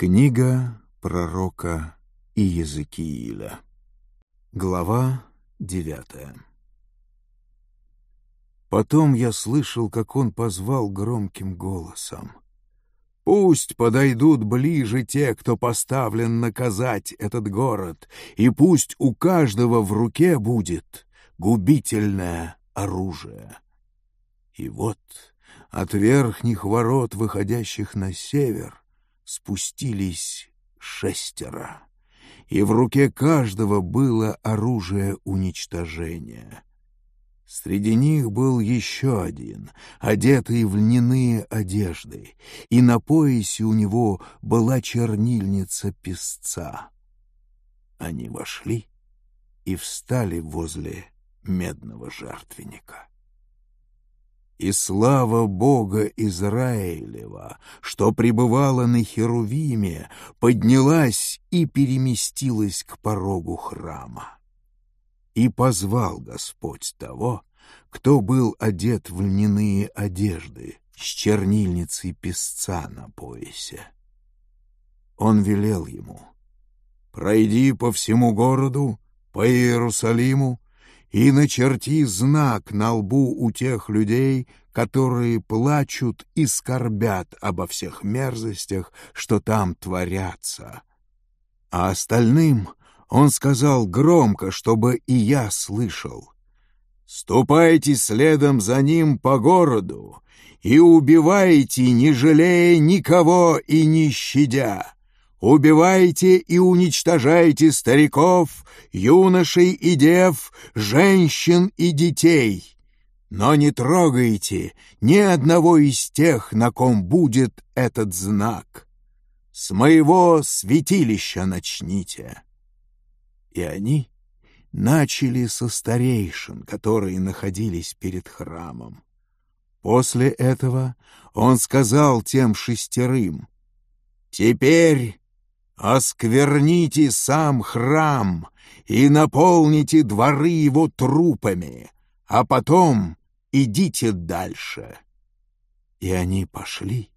Книга пророка Иезекииля. Глава девятая. Потом я слышал, как он позвал громким голосом. «Пусть подойдут ближе те, кто поставлен наказать этот город, и пусть у каждого в руке будет губительное оружие». И вот от верхних ворот, выходящих на север, спустились шестеро, и в руке каждого было оружие уничтожения. Среди них был еще один, одетый в льняные одежды, и на поясе у него была чернильница песца. Они вошли и встали возле медного жертвенника. И слава Бога Израилева, что пребывала на Херувиме, поднялась и переместилась к порогу храма. И позвал Господь того, кто был одет в льняные одежды с чернильницей песца на поясе. Он велел ему, «Пройди по всему городу, по Иерусалиму, и начерти знак на лбу у тех людей, которые плачут и скорбят обо всех мерзостях, что там творятся. А остальным он сказал громко, чтобы и я слышал. «Ступайте следом за ним по городу и убивайте, не жалея никого и не щадя». Убивайте и уничтожайте стариков, юношей и дев, женщин и детей. Но не трогайте ни одного из тех, на ком будет этот знак. С моего святилища начните. И они начали со старейшин, которые находились перед храмом. После этого он сказал тем шестерым, «Теперь «Оскверните сам храм и наполните дворы его трупами, а потом идите дальше». И они пошли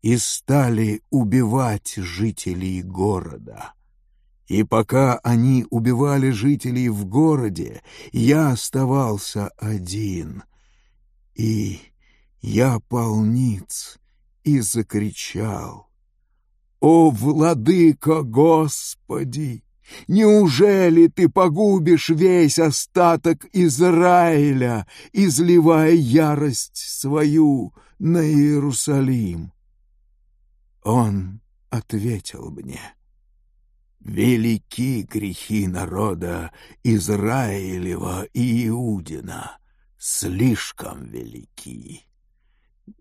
и стали убивать жителей города. И пока они убивали жителей в городе, я оставался один. И я полниц и закричал — «О, владыка Господи!» Неужели ты погубишь весь остаток Израиля, изливая ярость свою на Иерусалим? Он ответил мне, «Велики грехи народа Израилева и Иудина, слишком велики.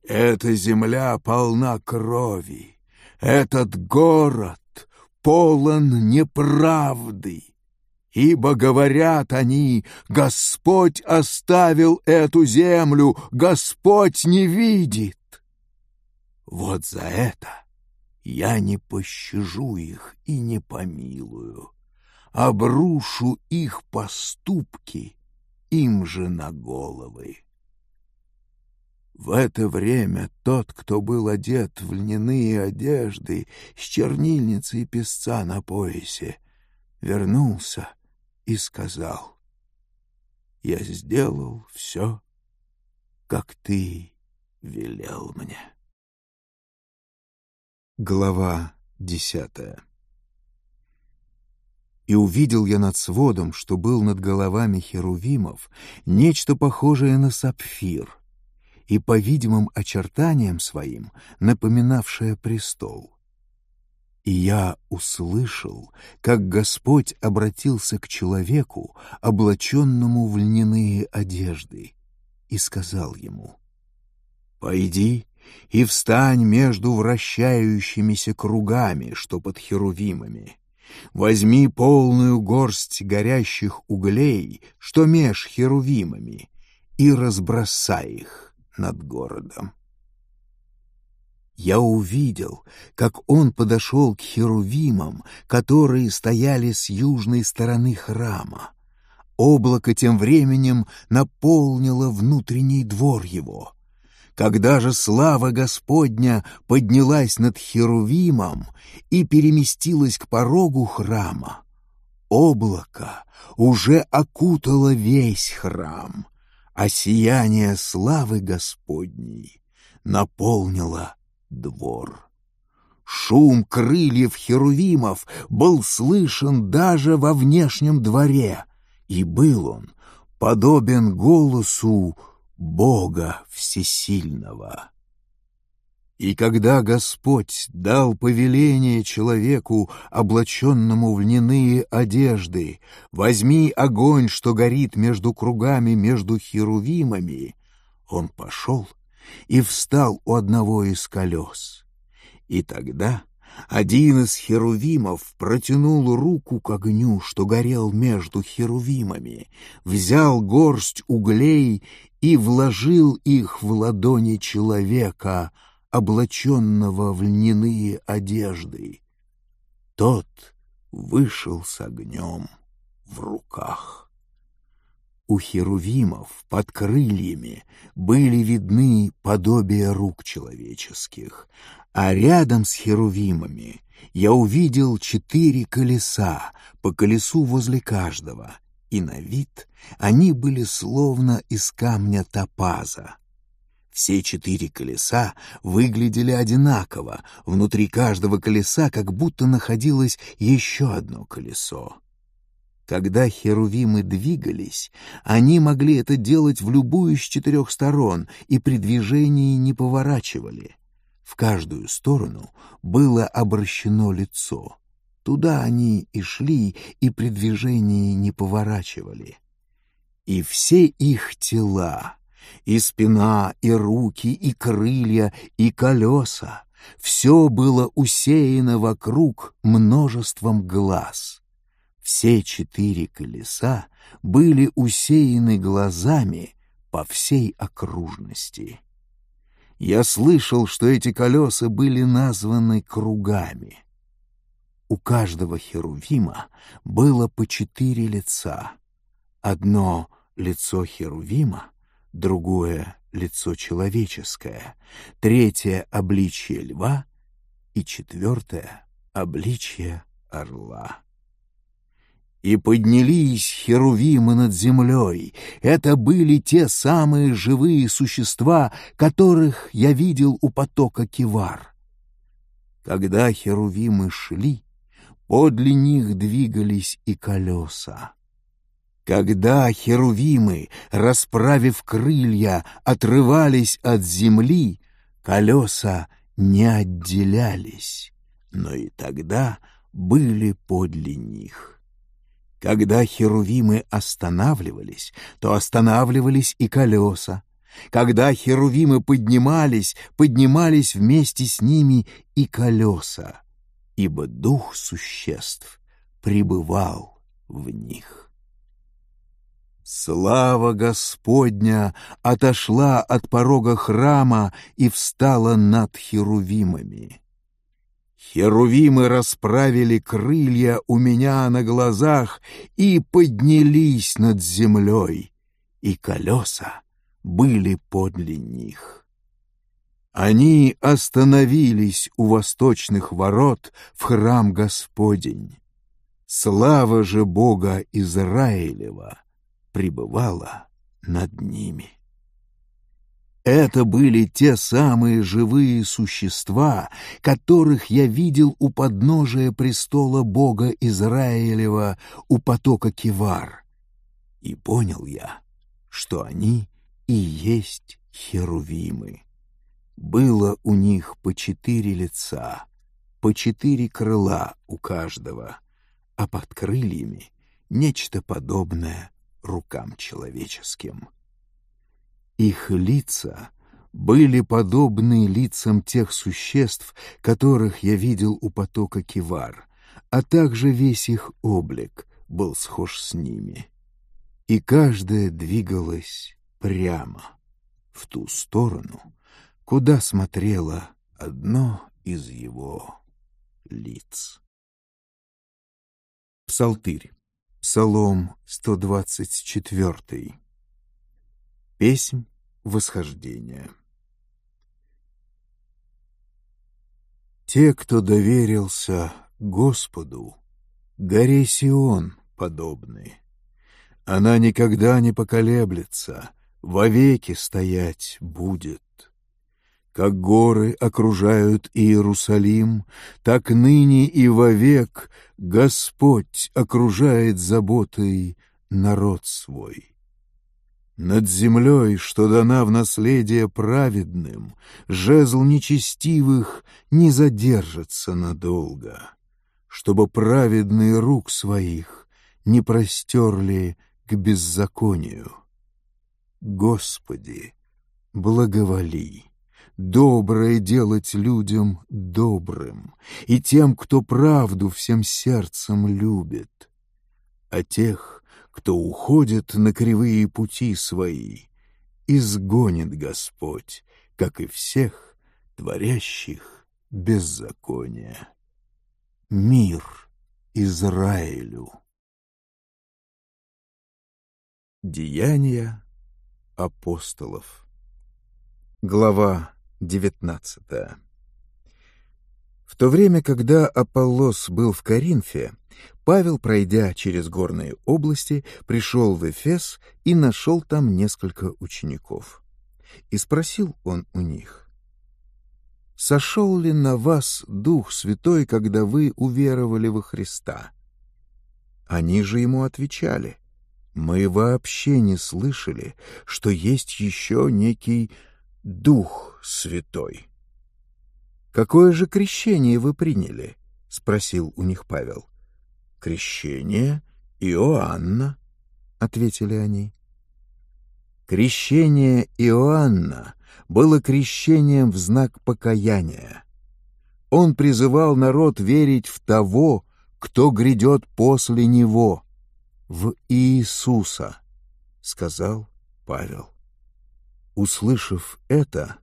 Эта земля полна крови, этот город полон неправды, ибо, говорят они, Господь оставил эту землю, Господь не видит. Вот за это я не пощажу их и не помилую, обрушу их поступки им же на головы. В это время тот, кто был одет в льняные одежды с чернильницей песца на поясе, вернулся и сказал, «Я сделал все, как ты велел мне». Глава десятая и увидел я над сводом, что был над головами херувимов, нечто похожее на сапфир, и по видимым очертаниям своим напоминавшая престол. И я услышал, как Господь обратился к человеку, облаченному в льняные одежды, и сказал ему, «Пойди и встань между вращающимися кругами, что под херувимами. Возьми полную горсть горящих углей, что меж херувимами, и разбросай их» над городом. Я увидел, как он подошел к херувимам, которые стояли с южной стороны храма. Облако тем временем наполнило внутренний двор его. Когда же слава Господня поднялась над херувимом и переместилась к порогу храма, облако уже окутало весь храм, а сияние славы Господней наполнило двор. Шум крыльев херувимов был слышен даже во внешнем дворе, и был он подобен голосу Бога Всесильного. И когда Господь дал повеление человеку, облаченному в льняные одежды, «Возьми огонь, что горит между кругами, между херувимами», он пошел и встал у одного из колес. И тогда один из херувимов протянул руку к огню, что горел между херувимами, взял горсть углей и вложил их в ладони человека — облаченного в льняные одежды. Тот вышел с огнем в руках. У херувимов под крыльями были видны подобия рук человеческих, а рядом с херувимами я увидел четыре колеса, по колесу возле каждого, и на вид они были словно из камня топаза, все четыре колеса выглядели одинаково, внутри каждого колеса как будто находилось еще одно колесо. Когда херувимы двигались, они могли это делать в любую из четырех сторон и при движении не поворачивали. В каждую сторону было обращено лицо. Туда они и шли, и при движении не поворачивали. И все их тела и спина, и руки, и крылья, и колеса. Все было усеяно вокруг множеством глаз. Все четыре колеса были усеяны глазами по всей окружности. Я слышал, что эти колеса были названы кругами. У каждого херувима было по четыре лица. Одно лицо херувима другое — лицо человеческое, третье — обличье льва и четвертое — обличье орла. И поднялись херувимы над землей. Это были те самые живые существа, которых я видел у потока Кивар. Когда херувимы шли, подле них двигались и колеса. Когда херувимы, расправив крылья, отрывались от земли, колеса не отделялись, но и тогда были подле них. Когда херувимы останавливались, то останавливались и колеса. Когда херувимы поднимались, поднимались вместе с ними и колеса, ибо дух существ пребывал в них. Слава Господня отошла от порога храма и встала над херувимами. Херувимы расправили крылья у меня на глазах и поднялись над землей, и колеса были подле них. Они остановились у восточных ворот в храм Господень. Слава же Бога Израилева! пребывала над ними. Это были те самые живые существа, которых я видел у подножия престола Бога Израилева у потока Кивар. И понял я, что они и есть херувимы. Было у них по четыре лица, по четыре крыла у каждого, а под крыльями нечто подобное рукам человеческим. Их лица были подобны лицам тех существ, которых я видел у потока Кивар, а также весь их облик был схож с ними. И каждая двигалась прямо, в ту сторону, куда смотрело одно из его лиц. Псалтырь Псалом 124. Песнь восхождения. Те, кто доверился Господу, горе Сион подобны. Она никогда не поколеблется, вовеки стоять будет. Как горы окружают Иерусалим, так ныне и вовек Господь окружает заботой народ свой. Над землей, что дана в наследие праведным, жезл нечестивых не задержится надолго, чтобы праведные рук своих не простерли к беззаконию. Господи, благоволи! доброе делать людям добрым и тем, кто правду всем сердцем любит. А тех, кто уходит на кривые пути свои, изгонит Господь, как и всех, творящих беззакония. Мир Израилю. Деяния апостолов. Глава 19. В то время, когда Аполлос был в Коринфе, Павел, пройдя через горные области, пришел в Эфес и нашел там несколько учеников. И спросил он у них, «Сошел ли на вас Дух Святой, когда вы уверовали во Христа?» Они же ему отвечали, «Мы вообще не слышали, что есть еще некий Дух Святой. «Какое же крещение вы приняли?» — спросил у них Павел. «Крещение Иоанна», — ответили они. Крещение Иоанна было крещением в знак покаяния. Он призывал народ верить в того, кто грядет после него, в Иисуса, — сказал Павел. Услышав это,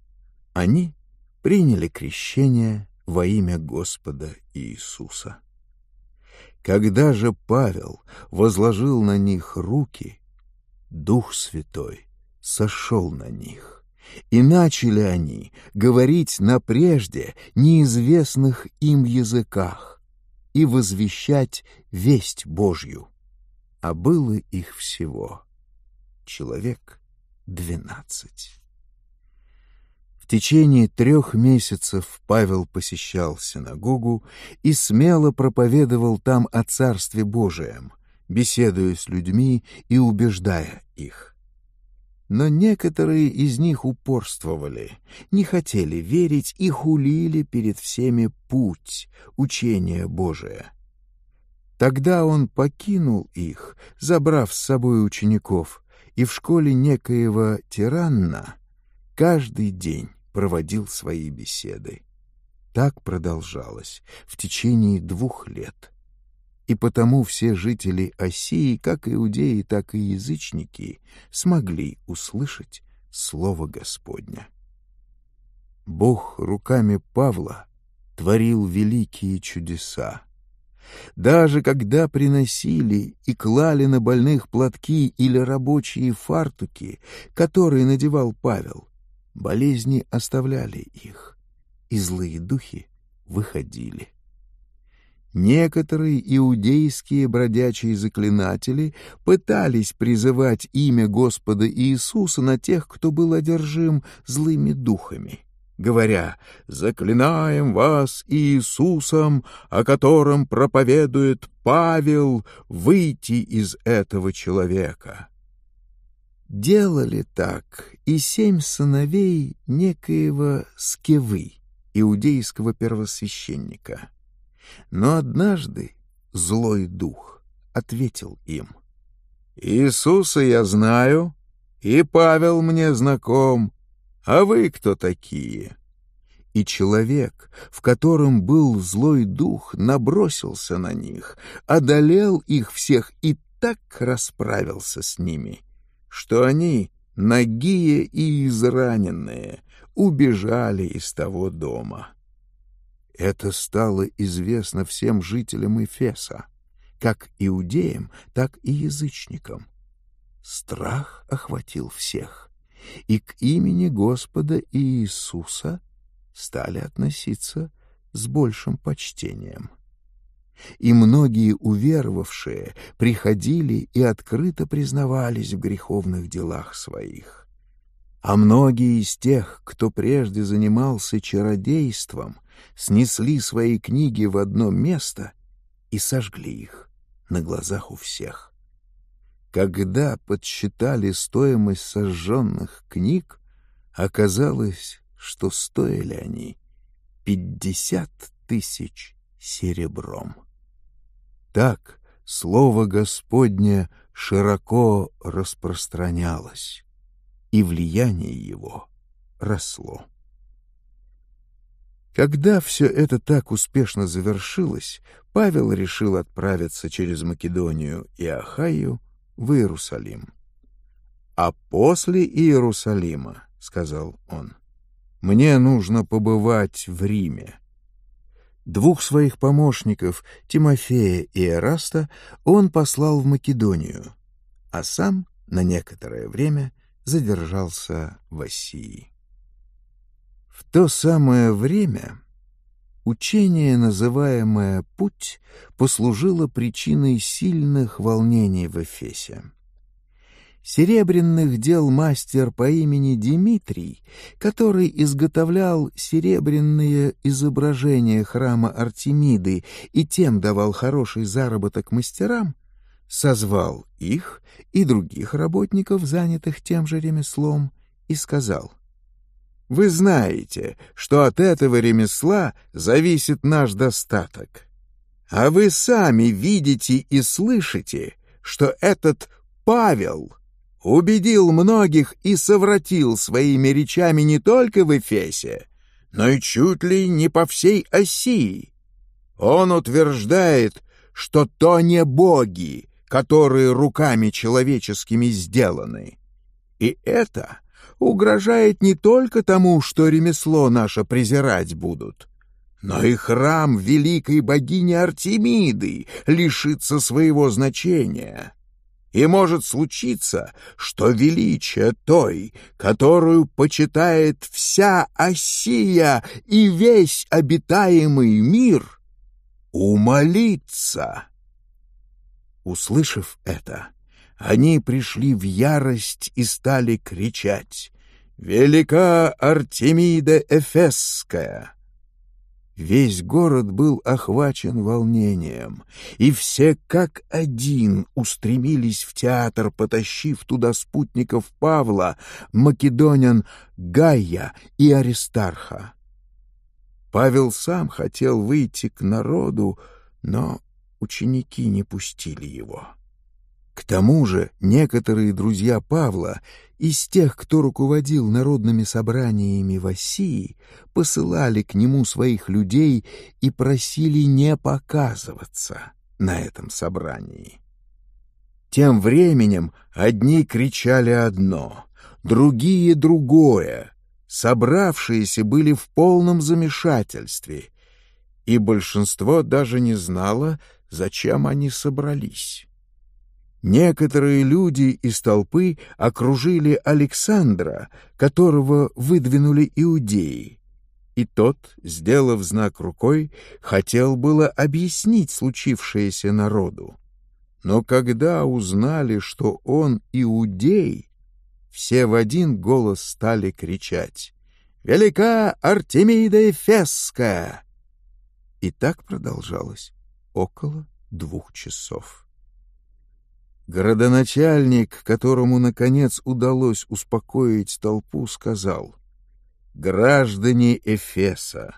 они приняли крещение во имя Господа Иисуса. Когда же Павел возложил на них руки, Дух Святой сошел на них, и начали они говорить на прежде неизвестных им языках и возвещать весть Божью. А было их всего — человек 12. В течение трех месяцев Павел посещал синагогу и смело проповедовал там о Царстве Божием, беседуя с людьми и убеждая их. Но некоторые из них упорствовали, не хотели верить и хулили перед всеми путь, учение Божие. Тогда он покинул их, забрав с собой учеников — и в школе некоего тиранна каждый день проводил свои беседы. Так продолжалось в течение двух лет. И потому все жители Осии, как иудеи, так и язычники, смогли услышать Слово Господня. Бог руками Павла творил великие чудеса, даже когда приносили и клали на больных платки или рабочие фартуки, которые надевал Павел, болезни оставляли их, и злые духи выходили. Некоторые иудейские бродячие заклинатели пытались призывать имя Господа Иисуса на тех, кто был одержим злыми духами говоря «Заклинаем вас Иисусом, о котором проповедует Павел, выйти из этого человека». Делали так и семь сыновей некоего Скевы, иудейского первосвященника. Но однажды злой дух ответил им — Иисуса я знаю, и Павел мне знаком, а вы кто такие?» И человек, в котором был злой дух, набросился на них, одолел их всех и так расправился с ними, что они, нагие и израненные, убежали из того дома. Это стало известно всем жителям Эфеса, как иудеям, так и язычникам. Страх охватил всех и к имени Господа Иисуса стали относиться с большим почтением. И многие уверовавшие приходили и открыто признавались в греховных делах своих. А многие из тех, кто прежде занимался чародейством, снесли свои книги в одно место и сожгли их на глазах у всех. Когда подсчитали стоимость сожженных книг, оказалось, что стоили они пятьдесят тысяч серебром. Так слово Господне широко распространялось, и влияние его росло. Когда все это так успешно завершилось, Павел решил отправиться через Македонию и Ахаю в Иерусалим. «А после Иерусалима, — сказал он, — мне нужно побывать в Риме». Двух своих помощников, Тимофея и Эраста, он послал в Македонию, а сам на некоторое время задержался в Осии. В то самое время Учение, называемое «путь», послужило причиной сильных волнений в Эфесе. Серебряных дел мастер по имени Димитрий, который изготовлял серебряные изображения храма Артемиды и тем давал хороший заработок мастерам, созвал их и других работников, занятых тем же ремеслом, и сказал — вы знаете, что от этого ремесла зависит наш достаток. А вы сами видите и слышите, что этот Павел убедил многих и совратил своими речами не только в Эфесе, но и чуть ли не по всей Осии. Он утверждает, что то не боги, которые руками человеческими сделаны. И это угрожает не только тому, что ремесло наше презирать будут, но и храм великой богини Артемиды лишится своего значения. И может случиться, что величие той, которую почитает вся Осия и весь обитаемый мир, умолится. Услышав это, они пришли в ярость и стали кричать «Велика Артемида Эфесская!» Весь город был охвачен волнением, и все как один устремились в театр, потащив туда спутников Павла, македонян Гая и Аристарха. Павел сам хотел выйти к народу, но ученики не пустили его. К тому же некоторые друзья Павла из тех, кто руководил народными собраниями в России, посылали к нему своих людей и просили не показываться на этом собрании. Тем временем одни кричали одно, другие — другое. Собравшиеся были в полном замешательстве, и большинство даже не знало, зачем они собрались. Некоторые люди из толпы окружили Александра, которого выдвинули иудеи. И тот, сделав знак рукой, хотел было объяснить случившееся народу. Но когда узнали, что он иудей, все в один голос стали кричать «Велика Артемида Эфесская!» И так продолжалось около двух часов. Городоначальник, которому, наконец, удалось успокоить толпу, сказал, «Граждане Эфеса,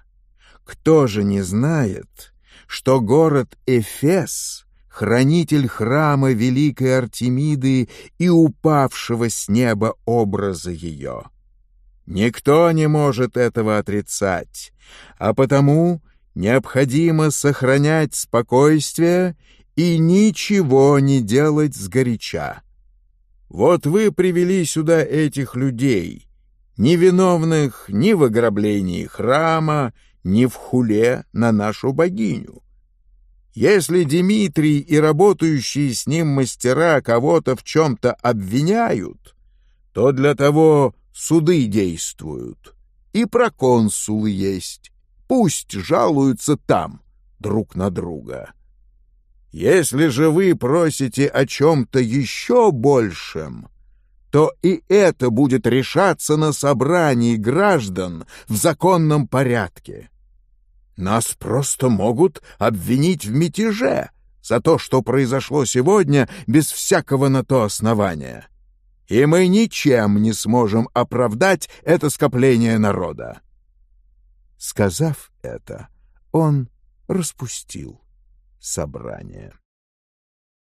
кто же не знает, что город Эфес — хранитель храма Великой Артемиды и упавшего с неба образа ее? Никто не может этого отрицать, а потому необходимо сохранять спокойствие и ничего не делать сгоряча. Вот вы привели сюда этих людей, невиновных ни в ограблении храма, ни в хуле на нашу богиню. Если Дмитрий и работающие с ним мастера кого-то в чем-то обвиняют, то для того суды действуют. И проконсулы есть. Пусть жалуются там друг на друга. Если же вы просите о чем-то еще большем, то и это будет решаться на собрании граждан в законном порядке. Нас просто могут обвинить в мятеже за то, что произошло сегодня без всякого на то основания. И мы ничем не сможем оправдать это скопление народа. Сказав это, он распустил собрания.